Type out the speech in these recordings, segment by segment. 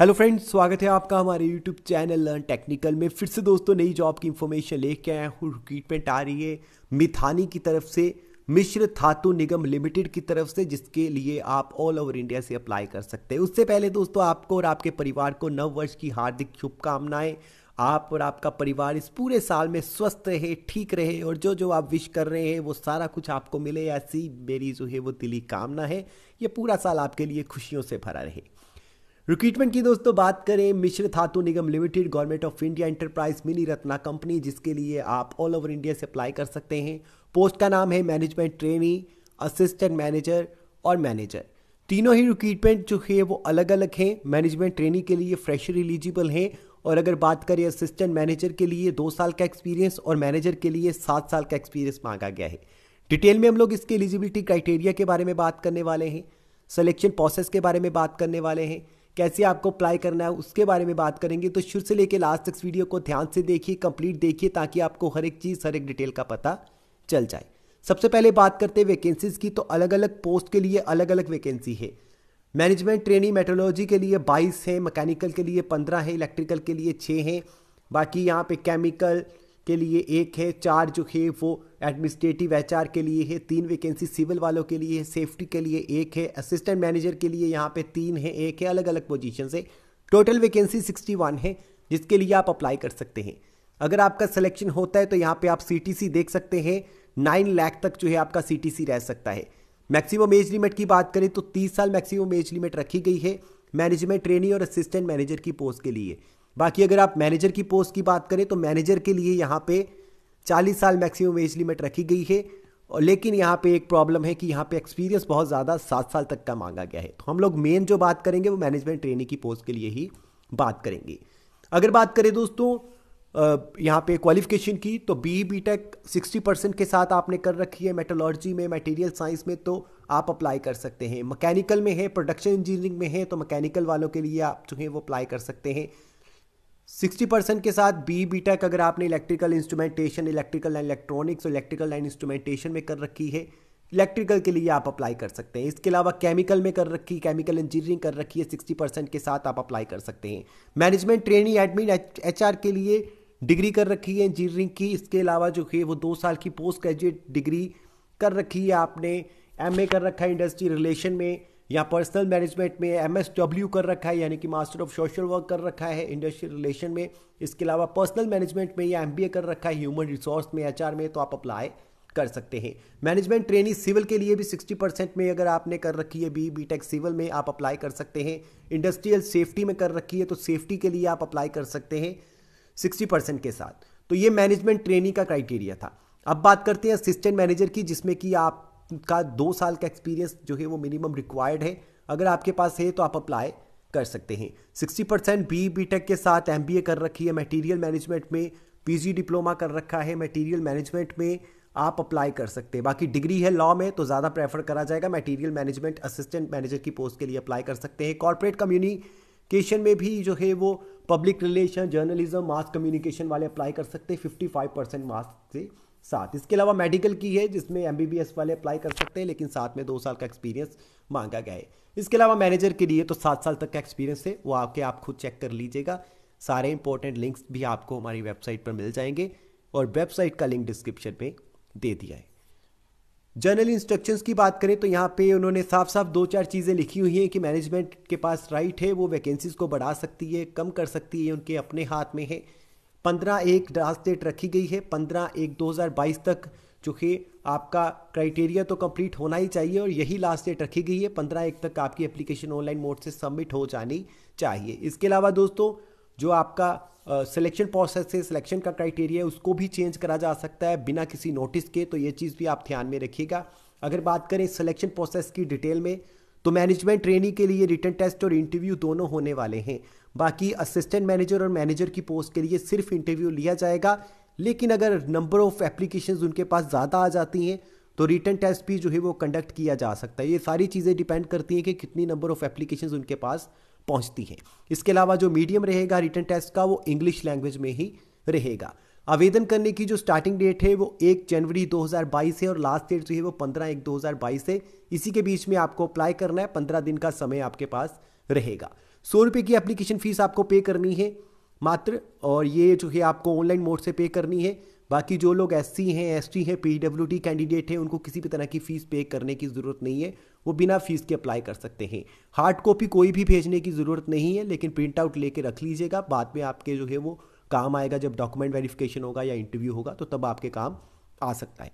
hello friends स्वागत है आपका हमारे यूट्यूब चैनल लर्न टेक्निकल में फिर से दोस्तों नई जॉब की इन्फॉर्मेशन लेके आए हूँ रिक्रूटमेंट आ रही है मिथानी की तरफ से मिश्र धातु निगम लिमिटेड की तरफ से जिसके लिए आप ऑल ओवर इंडिया से अप्लाई कर सकते हैं उससे पहले दोस्तों आपको और आपके परिवार को नव वर्ष की हार्दिक शुभकामनाएं आप और आपका परिवार इस पूरे साल में स्वस्थ रहे ठीक रहे और जो जो आप विश कर रहे हैं वो सारा कुछ आपको मिले ऐसी मेरी जो है वो दिली कामना है ये पूरा साल आपके लिए खुशियों से भरा रहे रिक्रूटमेंट की दोस्तों बात करें Mishra Dhatu Nigam limited government of India enterprise mini Ratna company जिसके लिए आप ऑल ओवर इंडिया से अप्लाई कर सकते हैं पोस्ट का नाम है मैनेजमेंट ट्रेनी असिस्टेंट मैनेजर और मैनेजर तीनों ही रिक्रूटमेंट जो है वो अलग अलग हैं मैनेजमेंट ट्रेनी के लिए फ्रेशर एलिजिबल हैं और अगर बात करें असिस्टेंट मैनेजर के लिए दो साल का एक्सपीरियंस और मैनेजर के लिए सात साल का एक्सपीरियंस मांगा गया है डिटेल में हम लोग इसके एलिजिबिलिटी क्राइटेरिया के बारे में बात करने वाले हैं सिलेक्शन प्रोसेस के बारे में बात करने वाले हैं कैसे आपको अप्लाई करना है उसके बारे में बात करेंगे तो शुरू से लेकर लास्ट तक वीडियो को ध्यान से देखिए कंप्लीट देखिए ताकि आपको हर एक चीज़ हर एक डिटेल का पता चल जाए सबसे पहले बात करते हैं वैकेंसीज़ की तो अलग अलग पोस्ट के लिए अलग अलग वैकेंसी है मैनेजमेंट ट्रेनिंग मेट्रोलॉजी के लिए बाईस है मैकेनिकल के लिए पंद्रह है इलेक्ट्रिकल के लिए छः है बाकी यहाँ पे केमिकल के लिए एक है चार जो है वो एडमिनिस्ट्रेटिव एच के लिए है तीन वैकेंसी सिविल वालों के लिए है सेफ्टी के लिए एक है असिस्टेंट मैनेजर के लिए यहाँ पे तीन है एक है अलग अलग पोजीशन से टोटल वैकेंसी 61 है जिसके लिए आप अप्लाई कर सकते हैं अगर आपका सिलेक्शन होता है तो यहाँ पे आप सी देख सकते हैं नाइन लैख तक जो है आपका सी रह सकता है मैक्सिमम एज लिमिट की बात करें तो तीस साल मैक्सिमम एज लिमिट रखी गई है मैनेजमेंट ट्रेनिंग और असिस्टेंट मैनेजर की पोस्ट के लिए बाकी अगर आप मैनेजर की पोस्ट की बात करें तो मैनेजर के लिए यहाँ पे चालीस साल मैक्सिमम एज लिमिट रखी गई है और लेकिन यहाँ पे एक प्रॉब्लम है कि यहाँ पे एक्सपीरियंस बहुत ज़्यादा सात साल तक का मांगा गया है तो हम लोग मेन जो बात करेंगे वो मैनेजमेंट ट्रेनिंग की पोस्ट के लिए ही बात करेंगे अगर बात करें दोस्तों यहाँ पे क्वालिफिकेशन की तो B B tech sixty percent के साथ आपने कर रखी है मेटोलॉजी में मटेरियल साइंस में तो आप अप्लाई कर सकते हैं मकैनिकल में है प्रोडक्शन इंजीनियरिंग में है तो मकैनिकल वालों के लिए आप जो है वो अप्लाई कर सकते हैं सिक्सटी परसेंट के साथ बी बी टेक अगर आपने electrical instrumentation electrical and electronics और इलेक्ट्रिकल एंड इंस्ट्रूमेंटेशन में कर रखी है इलेक्ट्रिकल के लिए आप अप्लाई कर सकते हैं इसके अलावा केमिकल में कर रखी केमिकल इंजीनियरिंग कर रखी है सिक्सटी परसेंट के साथ आप अप्लाई कर सकते हैं management training admin H R के लिए डिग्री कर रखी है इंजीनियरिंग की इसके अलावा जो है वो दो साल की पोस्ट ग्रेजुएट डिग्री कर रखी है आपने एम कर रखा है इंडस्ट्री रिलेशन में या पर्सनल मैनेजमेंट में एम एस डब्ल्यू कर रखा है यानी कि मास्टर ऑफ सोशल वर्क कर रखा है इंडस्ट्रियल रिलेशन में इसके अलावा पर्सनल मैनेजमेंट में या एम बी ए कर रखा है ह्यूमन रिसोर्स में एच आर में तो आप अप्लाई कर सकते हैं मैनेजमेंट ट्रेनिंग सिविल के लिए भी 60 परसेंट में अगर आपने कर रखी है बी बी टेक सिविल में आप अप्लाई कर सकते हैं इंडस्ट्रियल सेफ्टी में कर रखी है तो सेफ्टी के लिए आप अप्लाई कर सकते हैं 60 परसेंट के साथ तो ये मैनेजमेंट ट्रेनिंग का क्राइटेरिया था अब बात करते हैं असिस्टेंट मैनेजर की जिसमें कि आप का दो साल का एक्सपीरियंस जो है वो मिनिमम रिक्वायर्ड है अगर आपके पास है तो आप अप्लाई कर सकते हैं sixty percent B B tech के साथ एम बी ए कर रखी है मटीरियल मैनेजमेंट में पी जी डिप्लोमा कर रखा है मटीरियल मैनेजमेंट में आप अप्लाई कर सकते हैं बाकी डिग्री है लॉ में तो ज़्यादा प्रेफर करा जाएगा मटीरियल मैनेजमेंट असिस्टेंट मैनेजर की पोस्ट के लिए अप्लाई कर सकते हैं कॉरपोरेट कम्युनिकेशन में भी जो है वो public relation journalism mass communication वाले अप्लाई कर सकते हैं फिफ्टी फाइव परसेंट मार्क्स से साथ इसके अलावा मेडिकल की है जिसमें एम वाले अप्लाई कर सकते हैं लेकिन साथ में दो साल का एक्सपीरियंस मांगा गया है इसके अलावा मैनेजर के लिए तो सात साल तक का एक्सपीरियंस है वो आपके आप खुद चेक कर लीजिएगा सारे इंपॉर्टेंट लिंक्स भी आपको हमारी वेबसाइट पर मिल जाएंगे और वेबसाइट का लिंक डिस्क्रिप्शन में दे दिया है जनरल इंस्ट्रक्शंस की बात करें तो यहाँ पे उन्होंने साफ साफ दो चार चीज़ें लिखी हुई हैं कि मैनेजमेंट के पास राइट है वो वैकेंसीज को बढ़ा सकती है कम कर सकती है उनके अपने हाथ में है पंद्रह एक लास्ट डेट रखी गई है पंद्रह एक दो हज़ार बाईस तक चूँकि आपका क्राइटेरिया तो कंप्लीट होना ही चाहिए और यही लास्ट डेट रखी गई है पंद्रह एक तक आपकी एप्लीकेशन ऑनलाइन मोड से सबमिट हो जानी चाहिए इसके अलावा दोस्तों जो आपका सिलेक्शन प्रोसेस है सिलेक्शन का क्राइटेरिया है उसको भी चेंज करा जा सकता है बिना किसी नोटिस के तो ये चीज़ भी आप ध्यान में रखिएगा अगर बात करें सिलेक्शन प्रोसेस की डिटेल में तो मैनेजमेंट ट्रेनिंग के लिए रिटर्न टेस्ट और इंटरव्यू दोनों होने वाले हैं बाकी असिस्टेंट मैनेजर और मैनेजर की पोस्ट के लिए सिर्फ इंटरव्यू लिया जाएगा लेकिन अगर नंबर ऑफ एप्लीकेशन उनके पास ज़्यादा आ जाती हैं तो रिटर्न टेस्ट भी जो है वो कंडक्ट किया जा सकता है ये सारी चीज़ें डिपेंड करती हैं कि कितनी नंबर ऑफ एप्लीकेशन उनके पास पहुंचती हैं इसके अलावा जो मीडियम रहेगा रिटर्न टेस्ट का वो इंग्लिश लैंग्वेज में ही रहेगा आवेदन करने की जो स्टार्टिंग डेट है वो एक जनवरी 2022 है और लास्ट डेट जो है वो 15 एक 2022 है इसी के बीच में आपको अप्लाई करना है 15 दिन का समय आपके पास रहेगा सौ रुपये की एप्लीकेशन फ़ीस आपको पे करनी है मात्र और ये जो है आपको ऑनलाइन मोड से पे करनी है बाकी जो लोग एस सी हैं एस टी हैं पी डब्ल्यू कैंडिडेट हैं उनको किसी भी तरह की फ़ीस पे करने की ज़रूरत नहीं है वो बिना फ़ीस के अप्लाई कर सकते हैं हार्ड कॉपी कोई भी भेजने की ज़रूरत नहीं है लेकिन प्रिंट आउट लेके रख लीजिएगा बाद में आपके जो है वो काम आएगा जब डॉक्यूमेंट वेरिफिकेशन होगा या इंटरव्यू होगा तो तब आपके काम आ सकता है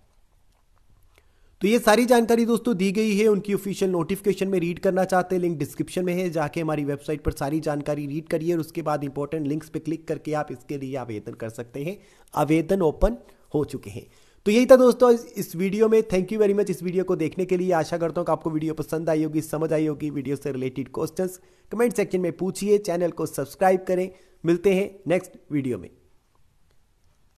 तो ये सारी जानकारी दोस्तों दी गई है उनकी ऑफिशियल नोटिफिकेशन में रीड करना चाहते हैं लिंक डिस्क्रिप्शन में है जाके हमारी वेबसाइट पर सारी जानकारी रीड करिए और उसके बाद इंपॉर्टेंट लिंक्स पे क्लिक करके आप इसके लिए आवेदन कर सकते हैं आवेदन ओपन हो चुके हैं तो यही था दोस्तों इस वीडियो में थैंक यू वेरी मच इस वीडियो को देखने के लिए आशा करता हूँ कि आपको वीडियो पसंद आई होगी समझ आई होगी वीडियो से रिलेटेड क्वेश्चंस कमेंट सेक्शन में पूछिए चैनल को सब्सक्राइब करें मिलते हैं नेक्स्ट वीडियो में